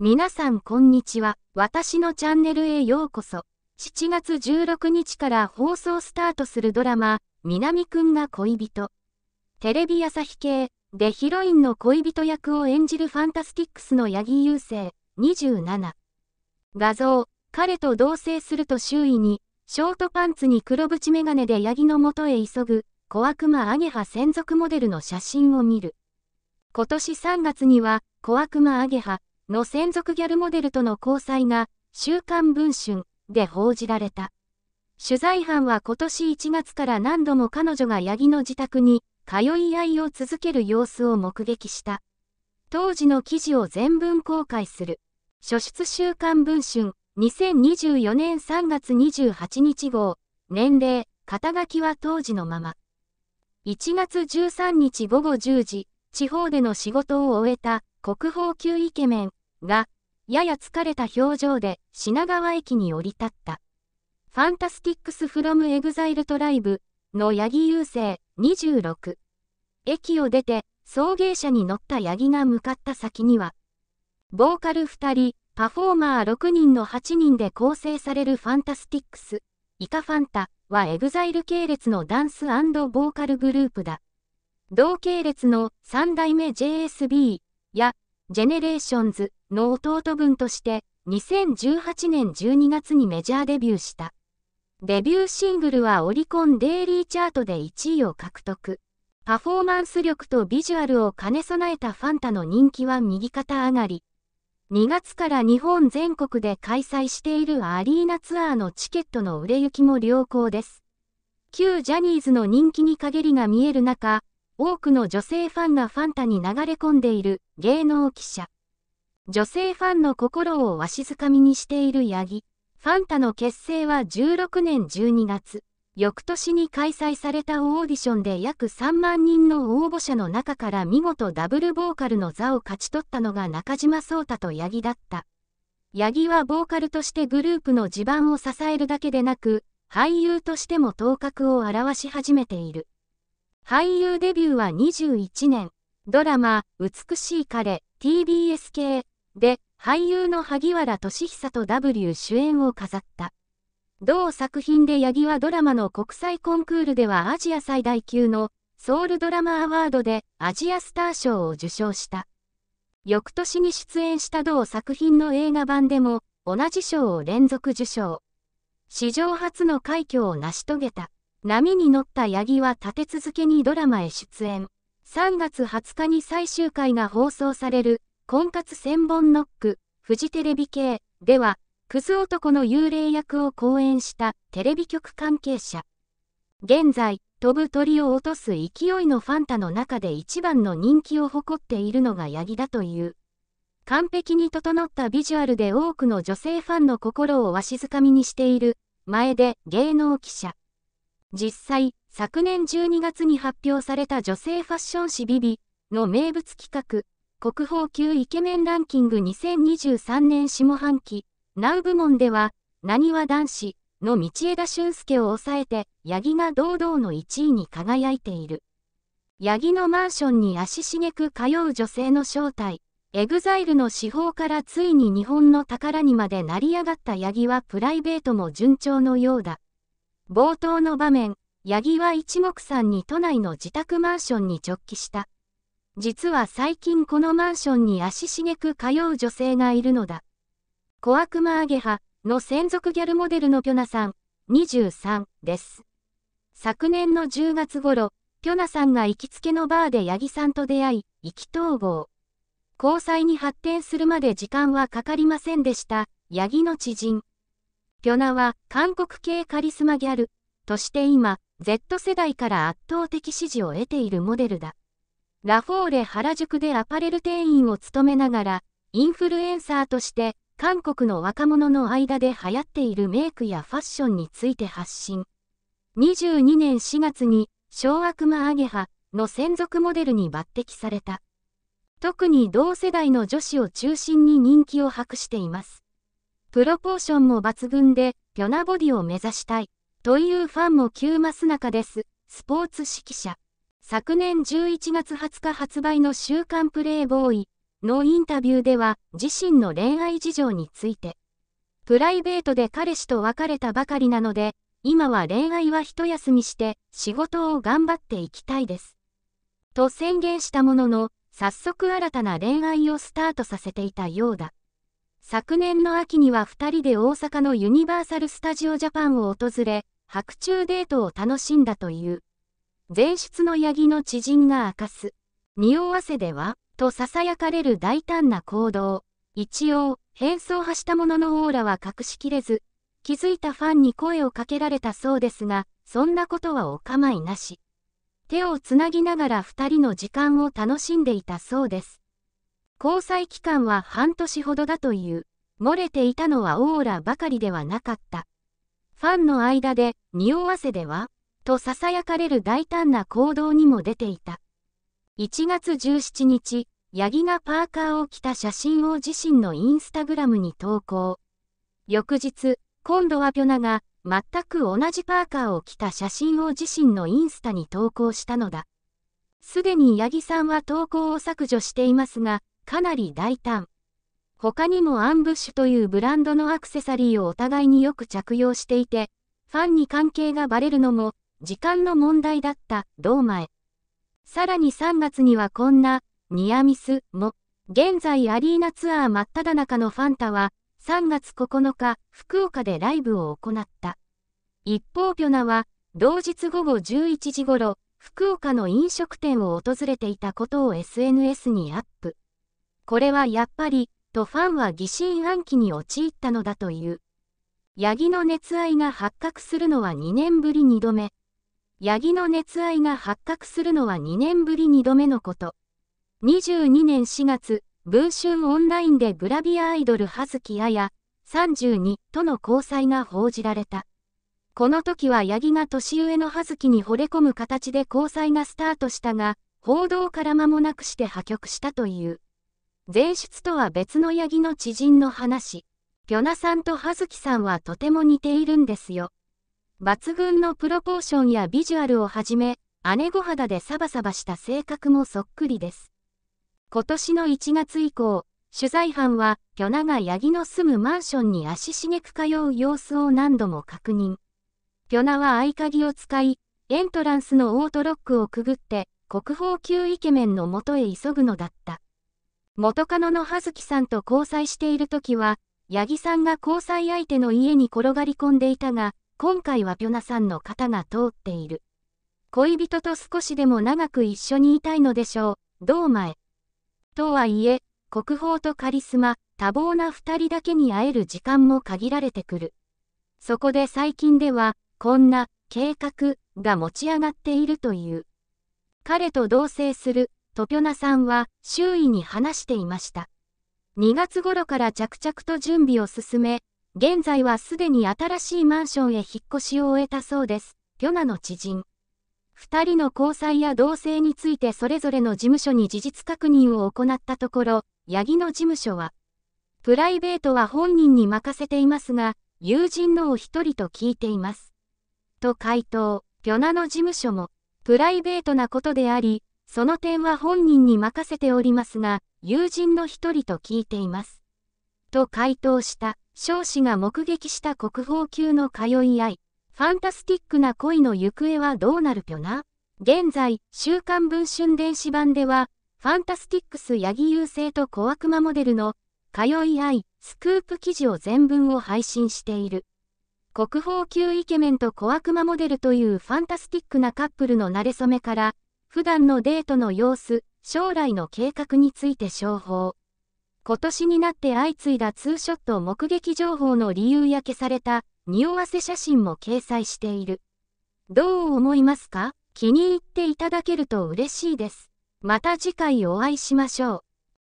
皆さんこんにちは。私のチャンネルへようこそ。7月16日から放送スタートするドラマ、南くんが恋人。テレビ朝日系でヒロインの恋人役を演じるファンタスティックスの八木優生、27。画像、彼と同棲すると周囲に、ショートパンツに黒縁メガネで八木の元へ急ぐ、小悪魔アゲハ専属モデルの写真を見る。今年3月には、小悪魔アゲハ、の専属ギャルモデルとの交際が、週刊文春で報じられた。取材班は今年1月から何度も彼女が八木の自宅に通い合いを続ける様子を目撃した。当時の記事を全文公開する。初出週刊文春2024年3月28日号、年齢、肩書きは当時のまま。1月13日午後10時、地方での仕事を終えた国宝級イケメン、が、やや疲れた表情で品川駅に降り立った。ファンタスティックス・フロム・エグザイル・トライブの八木優勢26。駅を出て送迎車に乗った八木が向かった先には、ボーカル2人、パフォーマー6人の8人で構成されるファンタスティックス、イカファンタはエグザイル系列のダンスボーカルグループだ。同系列の3代目 JSB やジェネレーションズの弟分として、2018年12月にメジャーデビューした。デビューシングルはオリコンデイリーチャートで1位を獲得。パフォーマンス力とビジュアルを兼ね備えたファンタの人気は右肩上がり。2月から日本全国で開催しているアリーナツアーのチケットの売れ行きも良好です。旧ジャニーズの人気に陰りが見える中、多くの女性ファンがファンタに流れ込んでいる芸能記者。女性ファンの心をわしづかみにしている八木。ファンタの結成は16年12月。翌年に開催されたオーディションで約3万人の応募者の中から見事ダブルボーカルの座を勝ち取ったのが中島颯太と八木だった。八木はボーカルとしてグループの地盤を支えるだけでなく、俳優としても頭角を現し始めている。俳優デビューは21年、ドラマ、美しい彼、TBS 系で俳優の萩原俊久と W 主演を飾った。同作品で八木はドラマの国際コンクールではアジア最大級のソウルドラマアワードでアジアスター賞を受賞した。翌年に出演した同作品の映画版でも同じ賞を連続受賞。史上初の快挙を成し遂げた。波に乗ったヤギは立て続けにドラマへ出演。3月20日に最終回が放送される、婚活千本ノック、フジテレビ系では、クズ男の幽霊役を講演したテレビ局関係者。現在、飛ぶ鳥を落とす勢いのファンタの中で一番の人気を誇っているのがヤギだという。完璧に整ったビジュアルで多くの女性ファンの心をわしづかみにしている、前で芸能記者。実際、昨年12月に発表された女性ファッション誌ビビの名物企画、国宝級イケメンランキング2023年下半期、NOW 部門では、なにわ男子の道枝俊介を抑えて、八木が堂々の1位に輝いている。八木のマンションに足しげく通う女性の正体、エグザイルの司法からついに日本の宝にまで成り上がった八木はプライベートも順調のようだ。冒頭の場面、八木は一目散に都内の自宅マンションに直帰した。実は最近このマンションに足しげく通う女性がいるのだ。小悪魔アゲハの専属ギャルモデルのピョナさん、23です。昨年の10月頃、ピョナさんが行きつけのバーで八木さんと出会い、意気投合。交際に発展するまで時間はかかりませんでした、八木の知人。ピョナは韓国系カリスマギャルとして今、Z 世代から圧倒的支持を得ているモデルだ。ラフォーレ原宿でアパレル店員を務めながら、インフルエンサーとして韓国の若者の間で流行っているメイクやファッションについて発信。22年4月に小悪魔アゲハの専属モデルに抜擢された。特に同世代の女子を中心に人気を博しています。プロポーションも抜群で、ピョナボディを目指したい。というファンも急増す中です。スポーツ指揮者。昨年11月20日発売の週刊プレイボーイのインタビューでは、自身の恋愛事情について、プライベートで彼氏と別れたばかりなので、今は恋愛は一休みして仕事を頑張っていきたいです。と宣言したものの、早速新たな恋愛をスタートさせていたようだ。昨年の秋には2人で大阪のユニバーサル・スタジオ・ジャパンを訪れ、白昼デートを楽しんだという。前出の八木の知人が明かす。匂わせでは、と囁かれる大胆な行動。一応、変装派したもののオーラは隠しきれず、気づいたファンに声をかけられたそうですが、そんなことはお構いなし。手をつなぎながら2人の時間を楽しんでいたそうです。交際期間は半年ほどだという。漏れていたのはオーラばかりではなかった。ファンの間で、匂わせではと囁かれる大胆な行動にも出ていた。1月17日、八木がパーカーを着た写真を自身のインスタグラムに投稿。翌日、今度はピョナが全く同じパーカーを着た写真を自身のインスタに投稿したのだ。すでに八木さんは投稿を削除していますが、かなり大胆。他にもアンブッシュというブランドのアクセサリーをお互いによく着用していて、ファンに関係がバレるのも時間の問題だった、堂前。さらに3月にはこんな、ニアミスも、現在アリーナツアー真っ只中のファンタは、3月9日、福岡でライブを行った。一方ピョナは、同日午後11時頃、福岡の飲食店を訪れていたことを SNS にアップ。これはやっぱり、とファンは疑心暗鬼に陥ったのだという。八木の熱愛が発覚するのは2年ぶり2度目。八木の熱愛が発覚するのは2年ぶり2度目のこと。22年4月、文春オンラインでグラビアアイドル葉月彩、32との交際が報じられた。この時は八木が年上の葉月に惚れ込む形で交際がスタートしたが、報道から間もなくして破局したという。前出とは別のヤギの知人の話。ピョナさんと葉月さんはとても似ているんですよ。抜群のプロポーションやビジュアルをはじめ、姉御肌でサバサバした性格もそっくりです。今年の1月以降、取材班は、ピョナがヤギの住むマンションに足しげく通う様子を何度も確認。ピョナは合鍵を使い、エントランスのオートロックをくぐって、国宝級イケメンのもとへ急ぐのだった。元カノの葉月さんと交際している時は、八木さんが交際相手の家に転がり込んでいたが、今回はピョナさんの肩が通っている。恋人と少しでも長く一緒にいたいのでしょう、どう前。とはいえ、国宝とカリスマ、多忙な二人だけに会える時間も限られてくる。そこで最近では、こんな計画が持ち上がっているという。彼と同棲するトピョナさんは周囲に話していました。2月頃から着々と準備を進め、現在はすでに新しいマンションへ引っ越しを終えたそうです。ピョナの知人。2人の交際や同棲についてそれぞれの事務所に事実確認を行ったところ、八木の事務所は、プライベートは本人に任せていますが、友人のお一人と聞いています。と回答、ピョナの事務所も、プライベートなことであり、その点は本人に任せておりますが、友人の一人と聞いています。と回答した、少子が目撃した国宝級の通い合い、ファンタスティックな恋の行方はどうなるぴょな現在、週刊文春電子版では、ファンタスティックス八木優勢と小悪魔モデルの、通い合い、スクープ記事を全文を配信している。国宝級イケメンと小悪魔モデルというファンタスティックなカップルの馴れ初めから、普段のデートの様子、将来の計画について商法。今年になって相次いだツーショット目撃情報の理由や消された匂わせ写真も掲載している。どう思いますか気に入っていただけると嬉しいです。また次回お会いしましょう。